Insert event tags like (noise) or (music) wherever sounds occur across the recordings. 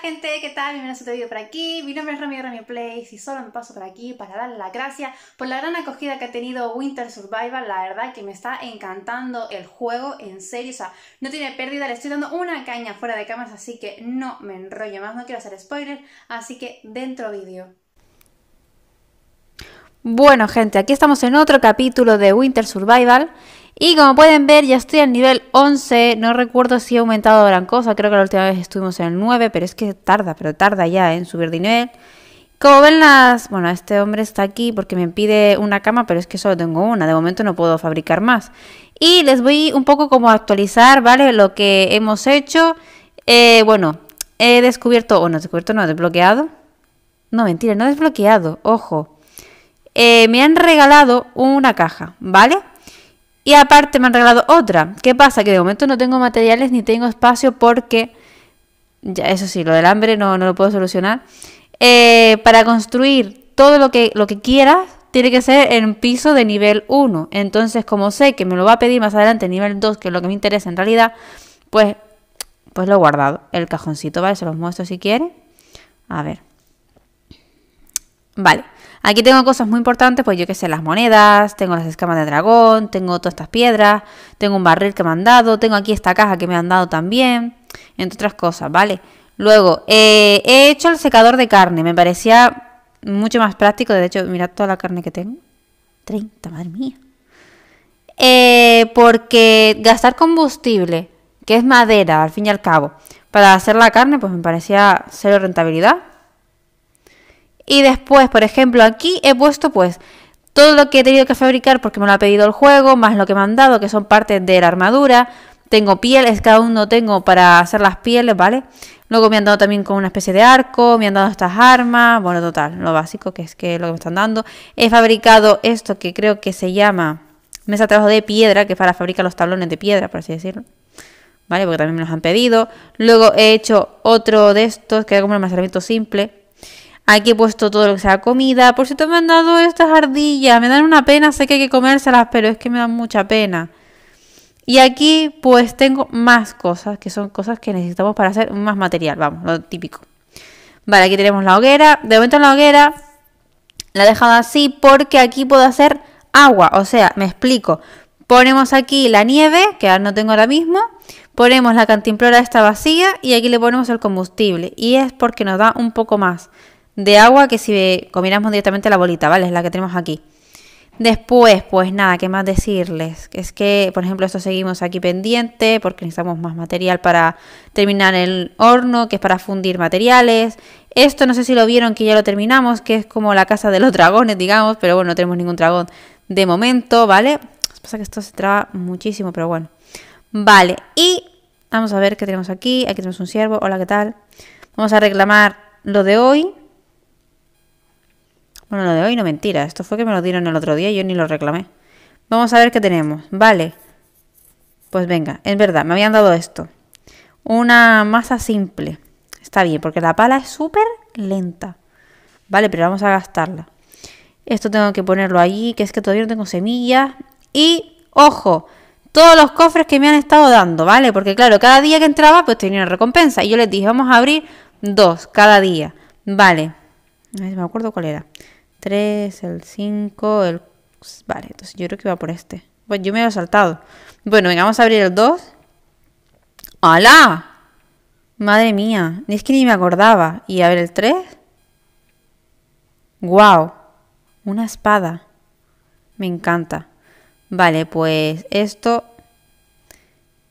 gente, ¿qué tal? Bienvenidos a otro video por aquí. Mi nombre es Ramiro Romy Plays y solo me paso por aquí para darle la gracia por la gran acogida que ha tenido Winter Survival. La verdad que me está encantando el juego, en serio, o sea, no tiene pérdida. Le estoy dando una caña fuera de cámaras, así que no me enrollo más, no quiero hacer spoilers, así que dentro vídeo. Bueno gente, aquí estamos en otro capítulo de Winter Survival y como pueden ver ya estoy al nivel 11, no recuerdo si he aumentado gran cosa, creo que la última vez estuvimos en el 9, pero es que tarda, pero tarda ya en subir de nivel. Como ven las... bueno, este hombre está aquí porque me pide una cama, pero es que solo tengo una, de momento no puedo fabricar más. Y les voy un poco como a actualizar, ¿vale? Lo que hemos hecho, eh, bueno, he descubierto, o no, no descubierto, no, desbloqueado. No, mentira, no desbloqueado, ojo. Eh, me han regalado una caja, ¿vale? Y aparte me han regalado otra. ¿Qué pasa? Que de momento no tengo materiales ni tengo espacio porque, ya, eso sí, lo del hambre no, lo puedo solucionar. Eh, para construir todo lo que, lo que quieras, tiene que ser en piso de nivel 1. Entonces, como sé que me lo va a pedir más adelante nivel 2, que es lo que me interesa en realidad, pues, pues lo he guardado. El cajoncito, ¿vale? Se los muestro si quieren. A ver. Vale. Aquí tengo cosas muy importantes, pues yo que sé, las monedas, tengo las escamas de dragón, tengo todas estas piedras, tengo un barril que me han dado, tengo aquí esta caja que me han dado también, entre otras cosas, ¿vale? Luego, eh, he hecho el secador de carne, me parecía mucho más práctico, de hecho, mirad toda la carne que tengo. 30, madre mía. Eh, porque gastar combustible, que es madera, al fin y al cabo, para hacer la carne, pues me parecía cero rentabilidad. Y después, por ejemplo, aquí he puesto pues todo lo que he tenido que fabricar porque me lo ha pedido el juego, más lo que me han dado, que son partes de la armadura. Tengo pieles, cada uno tengo para hacer las pieles, ¿vale? Luego me han dado también con una especie de arco, me han dado estas armas, bueno, total, lo básico que es que lo que me están dando. He fabricado esto que creo que se llama mesa de trabajo de piedra, que es para fabricar los tablones de piedra, por así decirlo. ¿Vale? Porque también me los han pedido. Luego he hecho otro de estos, que era como un almacenamiento simple Aquí he puesto todo lo que sea comida. Por cierto, me han dado estas ardillas. Me dan una pena, sé que hay que comérselas, pero es que me dan mucha pena. Y aquí pues tengo más cosas, que son cosas que necesitamos para hacer más material, vamos, lo típico. Vale, aquí tenemos la hoguera. De momento la hoguera la he dejado así porque aquí puedo hacer agua. O sea, me explico. Ponemos aquí la nieve, que ahora no tengo ahora mismo. Ponemos la cantimplora esta vacía y aquí le ponemos el combustible. Y es porque nos da un poco más de agua que si combinamos directamente la bolita, ¿vale? Es la que tenemos aquí. Después, pues nada, ¿qué más decirles? Es que, por ejemplo, esto seguimos aquí pendiente porque necesitamos más material para terminar el horno, que es para fundir materiales. Esto no sé si lo vieron que ya lo terminamos, que es como la casa de los dragones, digamos, pero bueno, no tenemos ningún dragón de momento, ¿vale? Pasa que esto se traba muchísimo, pero bueno. Vale, y vamos a ver qué tenemos aquí. Aquí tenemos un ciervo, hola, ¿qué tal? Vamos a reclamar lo de hoy, bueno, lo de hoy no mentira. Esto fue que me lo dieron el otro día y yo ni lo reclamé. Vamos a ver qué tenemos. Vale. Pues venga, es verdad, me habían dado esto. Una masa simple. Está bien, porque la pala es súper lenta. Vale, pero vamos a gastarla. Esto tengo que ponerlo allí, que es que todavía no tengo semillas. Y, ojo, todos los cofres que me han estado dando, ¿vale? Porque claro, cada día que entraba, pues tenía una recompensa. Y yo les dije, vamos a abrir dos cada día. Vale. No me acuerdo cuál era. 3, el 5, el... Vale, entonces yo creo que va por este. Pues yo me había saltado. Bueno, venga, vamos a abrir el 2. ¡Hala! Madre mía, ni es que ni me acordaba. Y a ver el 3. guau Una espada. Me encanta. Vale, pues esto...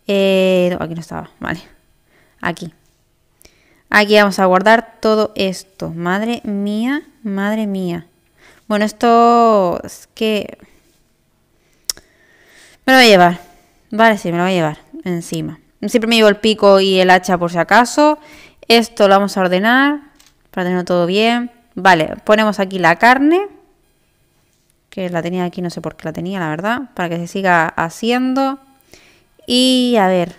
Eh, aquí no estaba. Vale. Aquí. Aquí vamos a guardar todo esto. Madre mía, madre mía. Bueno, esto es que... Me lo voy a llevar. Vale, sí, me lo voy a llevar encima. Siempre me llevo el pico y el hacha por si acaso. Esto lo vamos a ordenar para tenerlo todo bien. Vale, ponemos aquí la carne. Que la tenía aquí, no sé por qué la tenía, la verdad. Para que se siga haciendo. Y a ver.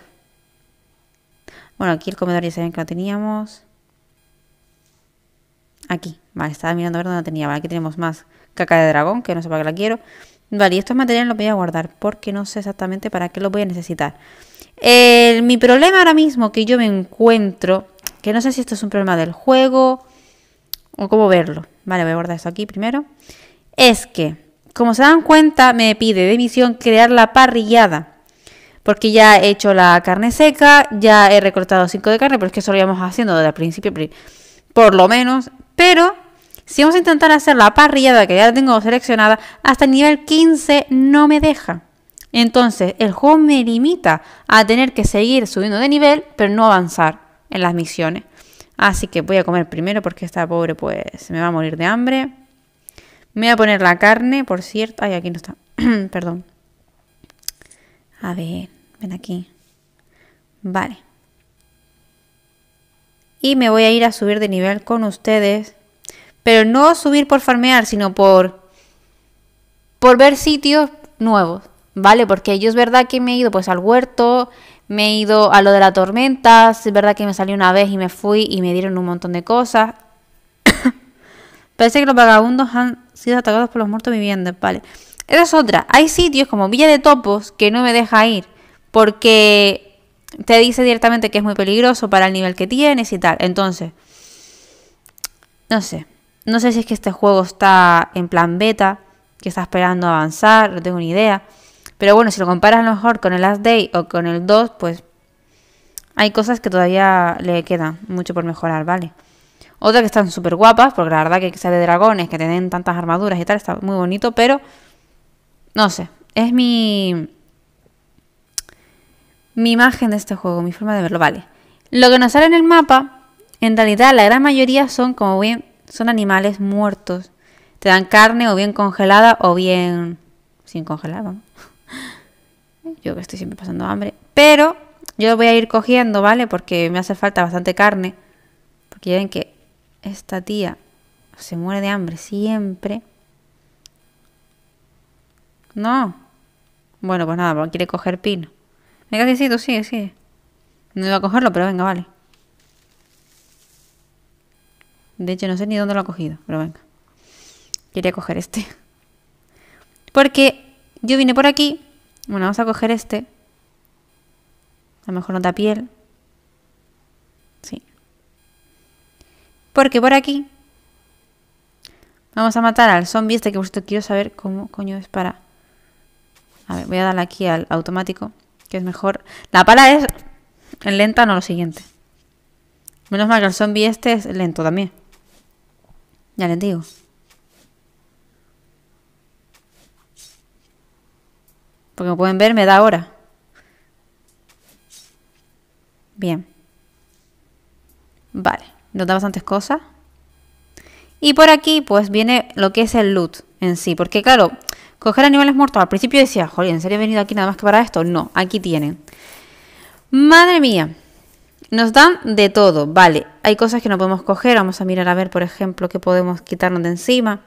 Bueno, aquí el comedor ya saben que lo teníamos. Aquí, vale, estaba mirando a ver dónde tenía. Vale, aquí tenemos más caca de dragón, que no sé para qué la quiero. Vale, y estos materiales los voy a guardar porque no sé exactamente para qué los voy a necesitar. mi problema ahora mismo que yo me encuentro, que no sé si esto es un problema del juego o cómo verlo. Vale, voy a guardar esto aquí primero. Es que, como se dan cuenta, me pide de misión crear la parrillada. Porque ya he hecho la carne seca, ya he recortado 5 de carne, pero es que eso lo íbamos haciendo desde el principio. Por lo menos pero si vamos a intentar hacer la parrillada que ya la tengo seleccionada, hasta el nivel 15 no me deja. Entonces, el juego me limita a tener que seguir subiendo de nivel, pero no avanzar en las misiones. Así que voy a comer primero porque esta pobre pues se me va a morir de hambre. Me voy a poner la carne, por cierto. Ay, aquí no está. (clears throat) Perdón. A ver, ven aquí. Vale y me voy a ir a subir de nivel con ustedes. Pero no subir por farmear, sino por, por ver sitios nuevos, ¿vale? Porque yo es verdad que me he ido pues al huerto, me he ido a lo de la tormenta, es verdad que me salí una vez y me fui y me dieron un montón de cosas. (coughs) Parece que los vagabundos han sido atacados por los muertos vivientes, ¿vale? Esa es otra. Hay sitios como Villa de Topos que no me deja ir porque te dice directamente que es muy peligroso para el nivel que tienes y tal. Entonces, no sé. No sé si es que este juego está en plan beta, que está esperando avanzar, no tengo ni idea. Pero bueno, si lo comparas a lo mejor con el Last Day o con el 2, pues hay cosas que todavía le quedan mucho por mejorar, ¿vale? Otra que están súper guapas, porque la verdad que sale de dragones, que tienen tantas armaduras y tal, está muy bonito, pero no sé. Es mi mi imagen de este juego, mi forma de verlo, vale. Lo que nos sale en el mapa, en realidad la gran mayoría son como bien, son animales muertos. Te dan carne o bien congelada o bien sin congelada (laughs) Yo que estoy siempre pasando hambre. Pero yo voy a ir cogiendo, ¿vale? Porque me hace falta bastante carne. Porque ya ven que esta tía se muere de hambre siempre. No. Bueno, pues nada, pues quiere coger pino. Venga, que sí, tú sí. No iba a cogerlo, pero venga, vale. De hecho, no sé ni dónde lo ha cogido, pero venga. Quería coger este. Porque yo vine por aquí. Bueno, vamos a coger este. A lo mejor no da piel. Sí. Porque por aquí Vamos a matar al zombie este que por quiero saber cómo coño es para... A ver, voy a darle aquí al automático que es mejor. La pala es en lenta, no lo siguiente. Menos mal que el zombie este es lento también. Ya les digo. Porque como pueden ver, me da hora. Bien. Vale, nos da bastantes cosas. Y por aquí, pues viene lo que es el loot en sí. Porque, claro, Coger animales muertos. Al principio decía, joder, ¿en serio venido aquí nada más que para esto? No, aquí tienen. Madre mía. Nos dan de todo, vale. Hay cosas que no podemos coger. Vamos a mirar a ver, por ejemplo, qué podemos quitarnos de encima.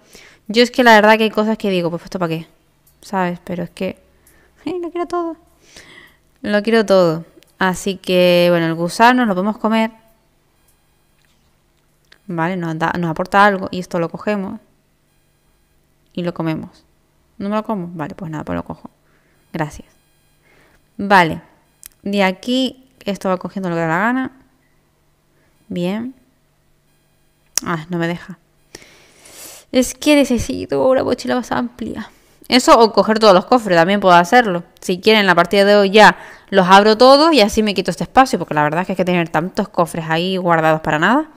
Yo es que la verdad que hay cosas que digo, pues esto para qué, ¿sabes? Pero es que... lo quiero todo. Lo quiero todo. Así que, bueno, el gusano lo podemos comer. Vale, nos aporta algo y esto lo cogemos. Y lo comemos. ¿No me lo como? Vale, pues nada, pues lo cojo. Gracias. Vale. De aquí, esto va cogiendo lo que da la gana. Bien. Ah, no me deja. Es que necesito una mochila más amplia. Eso o coger todos los cofres, también puedo hacerlo. Si quieren, la partida de hoy ya los abro todos y así me quito este espacio, porque la verdad es que hay que tener tantos cofres ahí guardados para nada.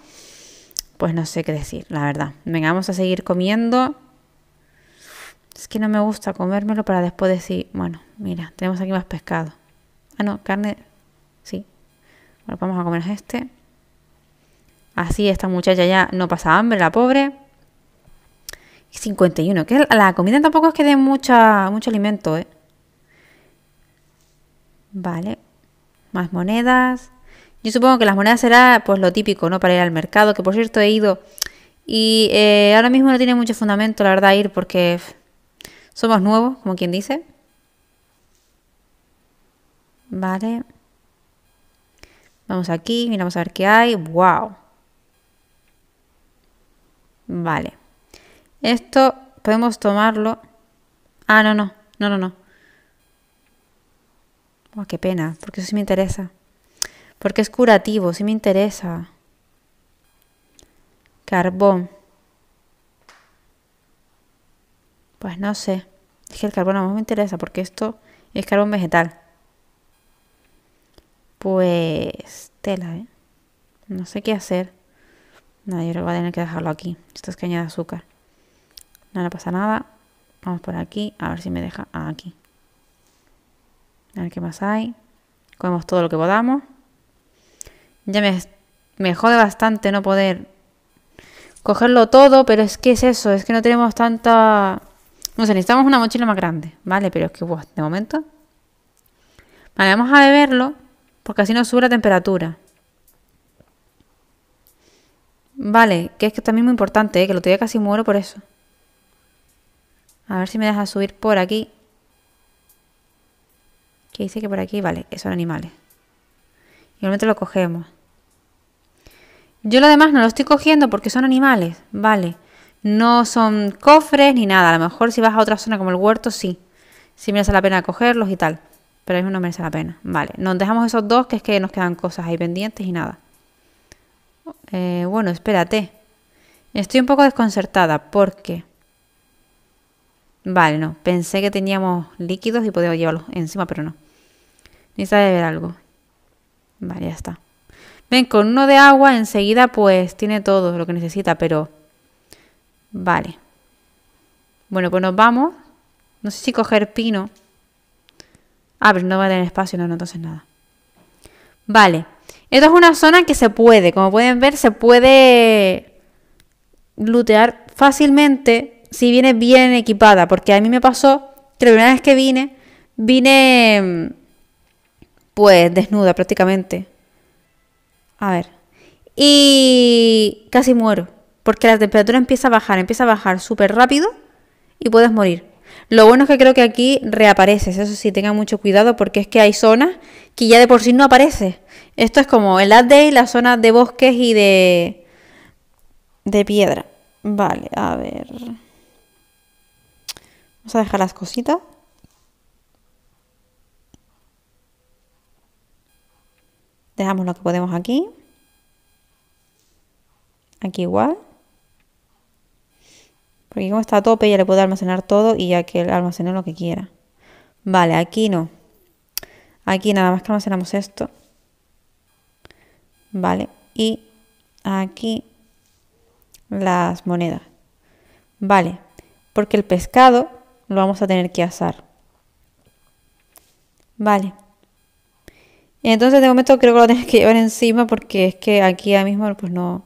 Pues no sé qué decir, la verdad. Venga, vamos a seguir comiendo. Es que no me gusta comérmelo para después decir, bueno, mira, tenemos aquí más pescado. Ah, no, carne, sí. Bueno, vamos a comer este. Así esta muchacha ya no pasa hambre, la pobre. 51, que la comida tampoco es que dé mucha, mucho alimento, ¿eh? Vale, más monedas. Yo supongo que las monedas será pues lo típico, ¿no? Para ir al mercado, que por cierto he ido y eh, ahora mismo no tiene mucho fundamento, la verdad, ir porque somos nuevos, como quien dice. Vale. Vamos aquí, miramos a ver qué hay. ¡Wow! Vale. Esto podemos tomarlo. Ah, no, no. No, no, no. qué pena, porque eso sí me interesa. Porque es curativo, sí me interesa. Carbón. Pues no sé. Es que el carbón no me interesa porque esto es carbón vegetal. Pues tela, ¿eh? No sé qué hacer. Nadie yo creo voy a tener que dejarlo aquí. Esto es caña de azúcar. No le pasa nada. Vamos por aquí. A ver si me deja aquí. A ver qué más hay. Comemos todo lo que podamos. Ya me, me jode bastante no poder cogerlo todo, pero es que es eso. Es que no tenemos tanta no sé, necesitamos una mochila más grande, ¿vale? Pero es que, wow, de momento. Vale, vamos a beberlo porque así no sube la temperatura. Vale, que es que también es muy importante, ¿eh? que lo tenía casi muero por eso. A ver si me deja subir por aquí. Que dice que por aquí, vale, son animales. Igualmente lo cogemos. Yo lo demás no lo estoy cogiendo porque son animales, vale. No son cofres ni nada. A lo mejor si vas a otra zona como el huerto, sí. Sí merece la pena cogerlos y tal. Pero mí no merece la pena. Vale, nos dejamos esos dos que es que nos quedan cosas ahí pendientes y nada. Eh, bueno, espérate. Estoy un poco desconcertada porque... Vale, no. Pensé que teníamos líquidos y podía llevarlos encima, pero no. Necesita ver algo. Vale, ya está. Ven, con uno de agua enseguida pues tiene todo lo que necesita, pero Vale. Bueno, pues nos vamos. No sé si coger pino. Ah, pero no va a tener espacio, no, no, entonces nada. Vale. Esta es una zona que se puede, como pueden ver, se puede lootear fácilmente si viene bien equipada. Porque a mí me pasó que la primera vez que vine, vine mm, pues desnuda prácticamente. A ver. Y casi muero. Porque la temperatura empieza a bajar, empieza a bajar súper rápido y puedes morir. Lo bueno es que creo que aquí reapareces, eso sí, tenga mucho cuidado porque es que hay zonas que ya de por sí no aparece. Esto es como el day, la zona de bosques y de, de piedra. Vale, a ver. Vamos a dejar las cositas. Dejamos lo que podemos aquí. Aquí igual. Porque como está a tope, ya le puedo almacenar todo y ya que él almacene lo que quiera. Vale, aquí no. Aquí nada más que almacenamos esto. Vale, y aquí las monedas. Vale, porque el pescado lo vamos a tener que asar. Vale. Entonces de momento creo que lo tienes que llevar encima porque es que aquí ahora mismo pues no...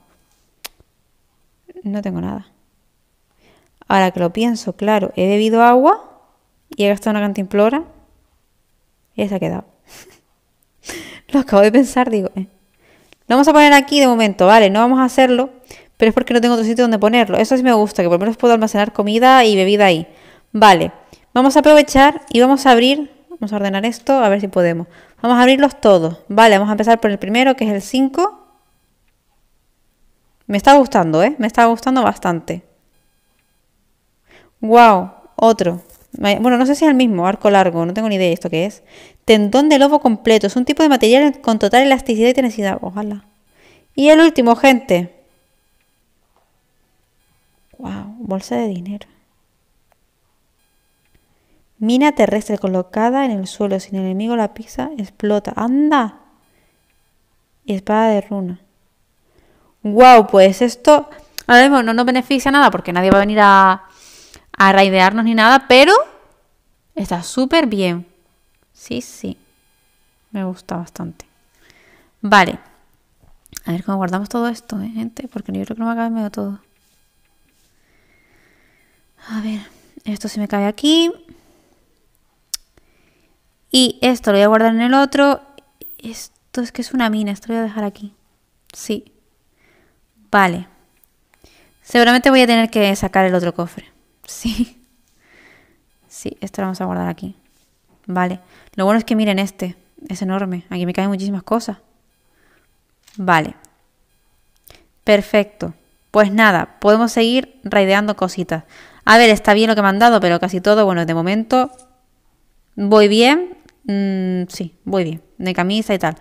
No tengo nada. Ahora que lo pienso, claro, he bebido agua y he gastado una cantimplora y se ha quedado. (laughs) lo acabo de pensar, digo, eh, lo vamos a poner aquí de momento, vale, no vamos a hacerlo, pero es porque no tengo otro sitio donde ponerlo. Eso sí me gusta, que por lo menos puedo almacenar comida y bebida ahí. Vale, vamos a aprovechar y vamos a abrir, vamos a ordenar esto, a ver si podemos. Vamos a abrirlos todos. Vale, vamos a empezar por el primero, que es el 5. Me está gustando, ¿eh? Me está gustando bastante. Wow, otro. Bueno, no sé si es el mismo, arco largo, no tengo ni idea de esto que es. Tendón de lobo completo, es un tipo de material con total elasticidad y tenacidad, ojalá. Y el último, gente. Wow, bolsa de dinero. Mina terrestre colocada en el suelo, sin enemigo la pisa, explota. ¡Anda! Y espada de runa. Wow, pues esto ahora no nos beneficia nada porque nadie va a venir a, a raidearnos ni nada, pero está súper bien. Sí, sí. Me gusta bastante. Vale. A ver cómo guardamos todo esto, ¿eh, gente, porque yo creo que no me acaba medio todo. A ver, esto se me cae aquí. Y esto lo voy a guardar en el otro. Esto es que es una mina, esto lo voy a dejar aquí. Sí. Vale. Seguramente voy a tener que sacar el otro cofre. Sí. Sí, esto lo vamos a guardar aquí. Vale. Lo bueno es que miren este. Es enorme. Aquí me caen muchísimas cosas. Vale. Perfecto. Pues nada, podemos seguir raideando cositas. A ver, está bien lo que me han dado, pero casi todo, bueno, de momento voy bien. Mm, sí, voy bien. De camisa y tal.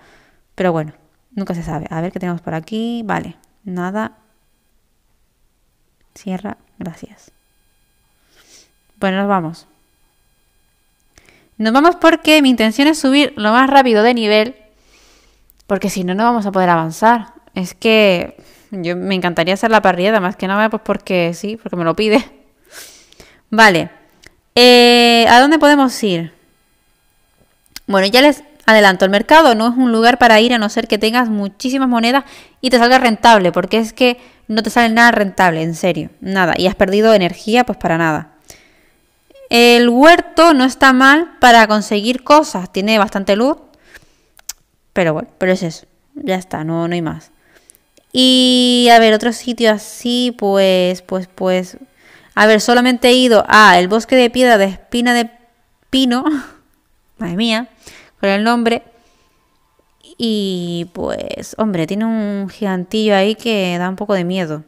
Pero bueno, nunca se sabe. A ver qué tenemos por aquí. Vale, nada. Cierra, gracias. Bueno, nos vamos. Nos vamos porque mi intención es subir lo más rápido de nivel, porque si no, no vamos a poder avanzar. Es que yo me encantaría hacer la parrilla, más que nada, pues porque sí, porque me lo pide. (laughs) Vale. Eh, ¿A dónde podemos ir? Bueno, ya les adelanto, el mercado no es un lugar para ir a no ser que tengas muchísimas monedas y te salga rentable, porque es que no te sale nada rentable, en serio, nada. Y has perdido energía, pues para nada. El huerto no está mal para conseguir cosas, tiene bastante luz. Pero bueno, pero es eso. Ya está, no, no hay más. Y a ver, otro sitio así, pues, pues, pues. A ver, solamente he ido a el bosque de piedra de espina de pino. (laughs) Madre mía, con el nombre. Y pues, hombre, tiene un gigantillo ahí que da un poco de miedo.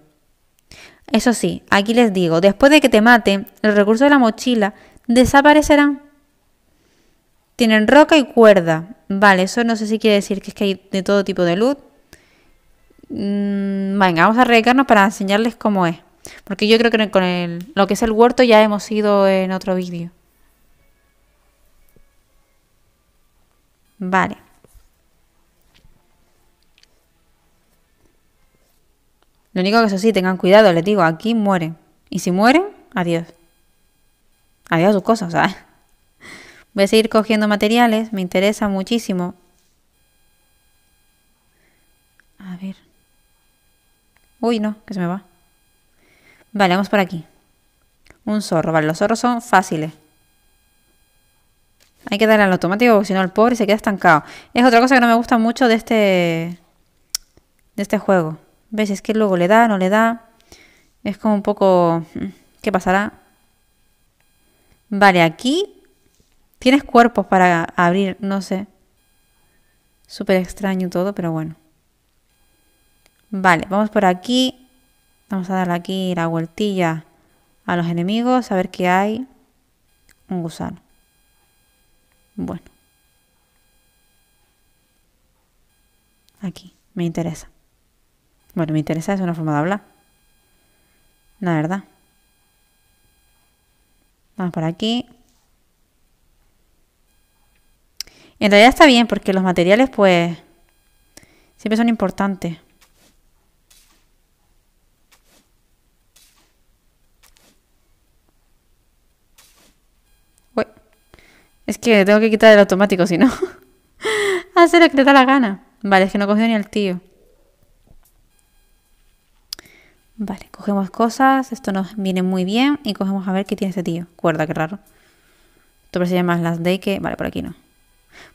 Eso sí, aquí les digo, después de que te maten, los recursos de la mochila desaparecerán. Tienen roca y cuerda. Vale, eso no sé si quiere decir que es que hay de todo tipo de luz. Mm, venga, vamos a arreglarnos para enseñarles cómo es. Porque yo creo que con el, lo que es el huerto ya hemos ido en otro vídeo. Vale. Lo único que eso sí, tengan cuidado, les digo, aquí mueren. Y si mueren, adiós. Adiós sus cosas, ¿sabes? (laughs) Voy a seguir cogiendo materiales, me interesa muchísimo. A ver. Uy, no, que se me va. Vale, vamos por aquí. Un zorro, vale, los zorros son fáciles. Hay que darle al automático porque si no el pobre se queda estancado. Es otra cosa que no me gusta mucho de este de este juego. ¿Ves? Es que luego le da, no le da. Es como un poco... Mm, ¿Qué pasará? Vale, aquí tienes cuerpos para abrir, no sé. Súper extraño todo, pero bueno. Vale, vamos por aquí. Vamos a darle aquí la vueltilla a los enemigos, a ver qué hay. Un gusano. Bueno. Aquí, me interesa. Bueno, me interesa es una forma de hablar. La verdad. Vamos por aquí. En realidad está bien porque los materiales pues siempre son importantes. Uy. Es que tengo que quitar el automático, si no. (laughs) Hace lo que te da la gana. Vale, es que no cogió ni al tío. Vale, cogemos cosas, esto nos viene muy bien y cogemos a ver qué tiene este tío. Cuerda, qué raro. Esto parece más las de que... Vale, por aquí no.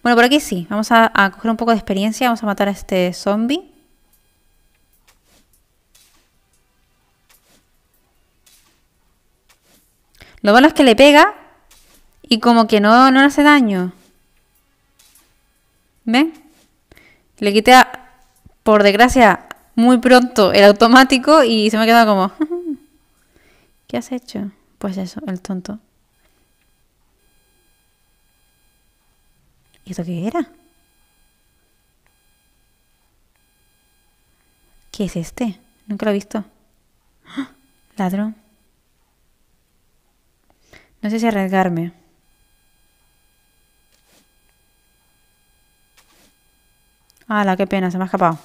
Bueno, por aquí sí. Vamos a, coger un poco de experiencia. Vamos a matar a este zombie. Lo bueno es que le pega y como que no, no le hace daño. ¿Ven? Le quita, por desgracia, muy pronto el automático y se me ha quedado como, (laughs) ¿qué has hecho? Pues eso, el tonto. ¿Y esto qué era? ¿Qué es este? Nunca lo he visto. (gasps) Ladrón. No sé si arriesgarme. ¡Hala, qué pena! Se me ha escapado.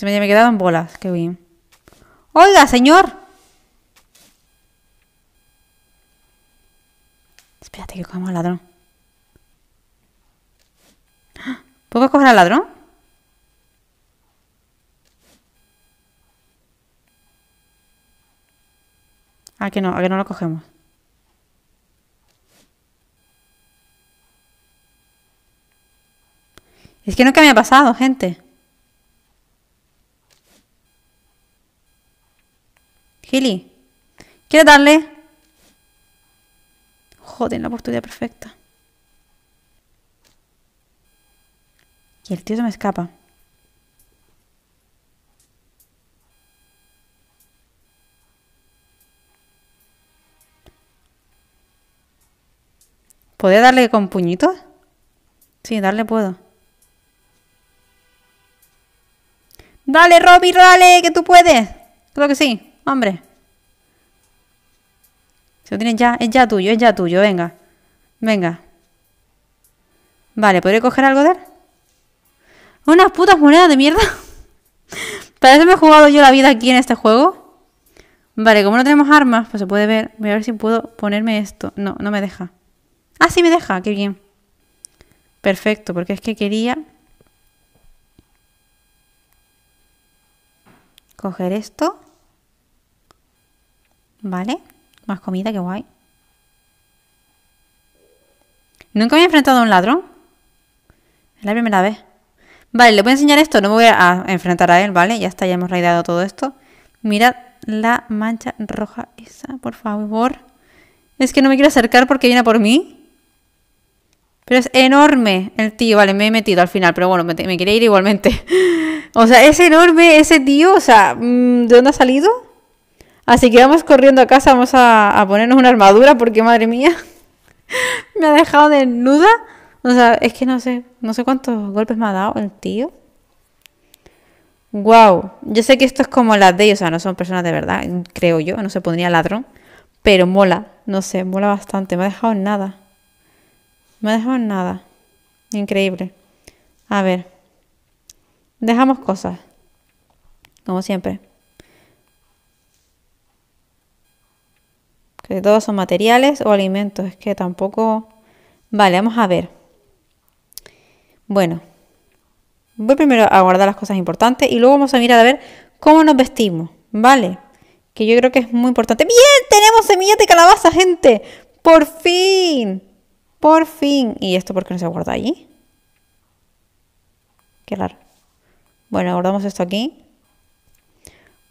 Se este me, quedado en bolas, qué bien. Oiga, señor. Espérate que cogemos al ladrón. ¿Puedo coger al ladrón? ¿A ah, que no? ¿A que no lo cogemos? Es que no, que me ha pasado, gente. Gili, ¿quieres darle? Joder, la oportunidad perfecta. Y el tío se me escapa. ¿Podría darle con puñitos? Sí, darle puedo. Dale, Roby, dale, que tú puedes. Creo que sí hombre. Se lo tienes ya, es ya tuyo, es ya tuyo, venga. Venga. Vale, ¿podré coger algo de él? Unas putas monedas de mierda. (laughs) Para eso me he jugado yo la vida aquí en este juego. Vale, como no tenemos armas, pues se puede ver. Voy a ver si puedo ponerme esto. No, no me deja. Ah, sí me deja, qué bien. Perfecto, porque es que quería coger esto. Vale, más comida, que guay. Nunca me he enfrentado a un ladrón. Es la primera vez. Vale, le voy a enseñar esto. No me voy a enfrentar a él, ¿vale? Ya está, ya hemos raideado todo esto. Mirad la mancha roja esa, por favor. Es que no me quiero acercar porque viene por mí. Pero es enorme el tío. Vale, me he metido al final, pero bueno, me, quería ir igualmente. (laughs) o sea, es enorme ese tío. O sea, mm, ¿de dónde ha salido? Así que vamos corriendo a casa, vamos a, ponernos una armadura porque madre mía, (laughs) me ha dejado desnuda. O sea, es que no sé, no sé cuántos golpes me ha dado el tío. Wow, yo sé que esto es como las de ellos, o sea, no son personas de verdad, creo yo, no se pondría ladrón, pero mola, no sé, mola bastante, me ha dejado en nada. Me ha dejado en nada. Increíble. A ver. Dejamos cosas. Como siempre. que todos son materiales o alimentos, es que tampoco... Vale, vamos a ver. Bueno, voy primero a guardar las cosas importantes y luego vamos a mirar a ver cómo nos vestimos, ¿vale? Que yo creo que es muy importante. ¡Bien! ¡Tenemos semillas de calabaza, gente! ¡Por fin! ¡Por fin! ¿Y esto por qué no se guarda allí? Qué raro. Bueno, guardamos esto aquí.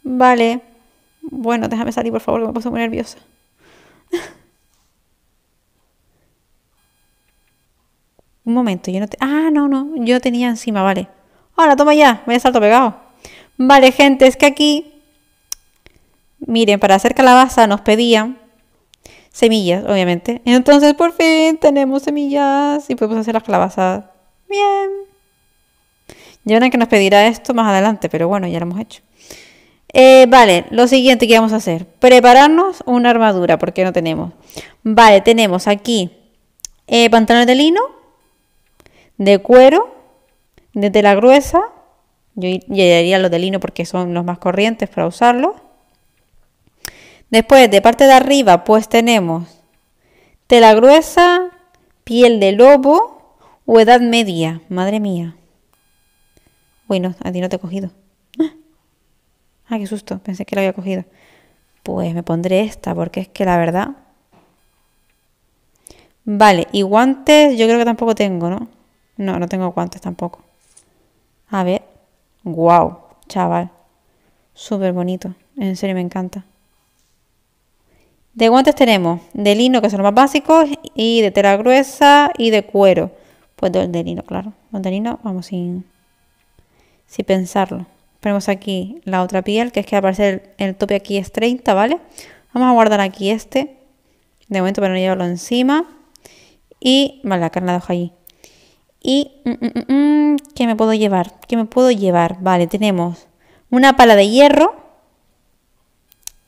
Vale. Bueno, déjame salir, por favor, que me puse muy nerviosa. Un momento, yo no te... Ah, no, no, yo tenía encima, vale. Ahora, toma ya, me a salto pegado. Vale, gente, es que aquí... Miren, para hacer calabaza nos pedían semillas, obviamente. Entonces, por fin tenemos semillas y podemos hacer las calabazas. Bien. Ya verán que nos pedirá esto más adelante, pero bueno, ya lo hemos hecho. Eh, vale, lo siguiente que vamos a hacer, prepararnos una armadura, porque no tenemos. Vale, tenemos aquí eh, pantalones de lino, de cuero, de tela gruesa, yo llevaría los de lino porque son los más corrientes para usarlo. Después, de parte de arriba, pues tenemos tela gruesa, piel de lobo o edad media. Madre mía. Uy, no, a ti no te he cogido. Ah, qué susto, pensé que la había cogido. Pues me pondré esta, porque es que la verdad. Vale, y guantes yo creo que tampoco tengo, ¿no? No, no tengo guantes tampoco. A ver. ¡Guau! Wow, chaval. Súper bonito. En serio, me encanta. De guantes tenemos de lino, que son los más básicos, y de tela gruesa y de cuero. Pues de, de lino, claro. lino, vamos sin, sin pensarlo. tenemos aquí la otra piel, que es que aparece el, el tope aquí es 30, ¿vale? Vamos a guardar aquí este. De momento para no llevarlo encima. Y, vale, la carne la dejo allí. Y, mm, mm, mm, ¿qué me puedo llevar? ¿Qué me puedo llevar? Vale, tenemos una pala de hierro.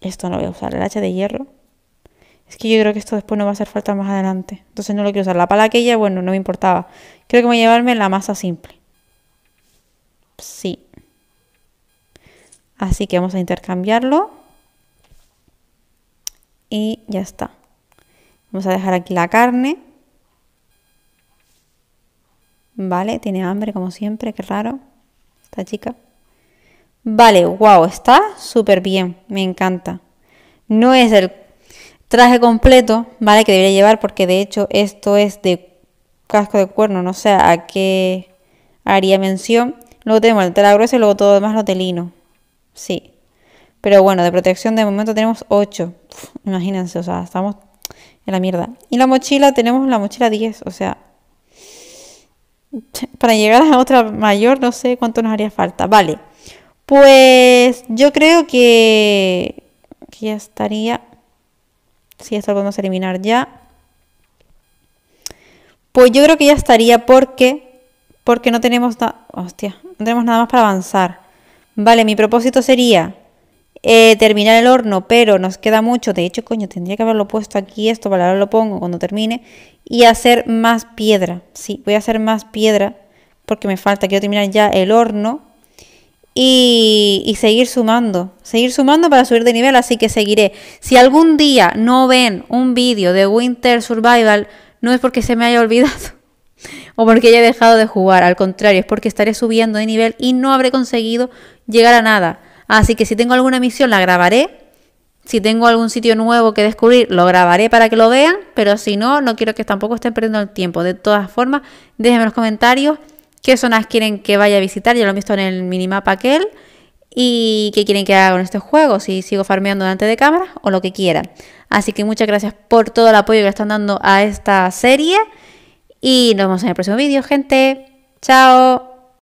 Esto no voy a usar, el hacha de hierro. Es que yo creo que esto después no va a hacer falta más adelante. Entonces no lo quiero usar. La pala aquella, bueno, no me importaba. Creo que voy a llevarme la masa simple. Sí. Así que vamos a intercambiarlo. Y ya está. Vamos a dejar aquí la carne. Vale, tiene hambre como siempre, qué raro. Esta chica. Vale, wow, está súper bien, me encanta. No es el traje completo, ¿vale? Que debería llevar porque de hecho esto es de casco de cuerno, no sé a qué haría mención. Luego tenemos el tela gruesa y luego todo lo demás lo telino. Sí. Pero bueno, de protección de momento tenemos 8. imagínense, o sea, estamos en la mierda. Y la mochila, tenemos la mochila 10, o sea, para llegar a otra mayor, no sé cuánto nos haría falta. Vale, pues yo creo que, ya estaría. Si esto lo podemos eliminar ya. Pues yo creo que ya estaría porque, porque no tenemos, hostia, no tenemos nada más para avanzar. Vale, mi propósito sería eh, terminar el horno, pero nos queda mucho. De hecho, coño, tendría que haberlo puesto aquí esto, para ahora lo pongo cuando termine. Y hacer más piedra. Sí, voy a hacer más piedra porque me falta. Quiero terminar ya el horno y, y seguir sumando. Seguir sumando para subir de nivel, así que seguiré. Si algún día no ven un vídeo de Winter Survival, no es porque se me haya olvidado (laughs) o porque haya dejado de jugar. Al contrario, es porque estaré subiendo de nivel y no habré conseguido llegar a nada. Así que si tengo alguna misión, la grabaré. Si tengo algún sitio nuevo que descubrir, lo grabaré para que lo vean, pero si no, no quiero que tampoco estén perdiendo el tiempo. De todas formas, déjenme en los comentarios qué zonas quieren que vaya a visitar, ya lo he visto en el minimapa aquel, y qué quieren que haga con este juego. si sigo farmeando delante de cámara o lo que quieran. Así que muchas gracias por todo el apoyo que están dando a esta serie y nos vemos en el próximo vídeo, gente. Chao.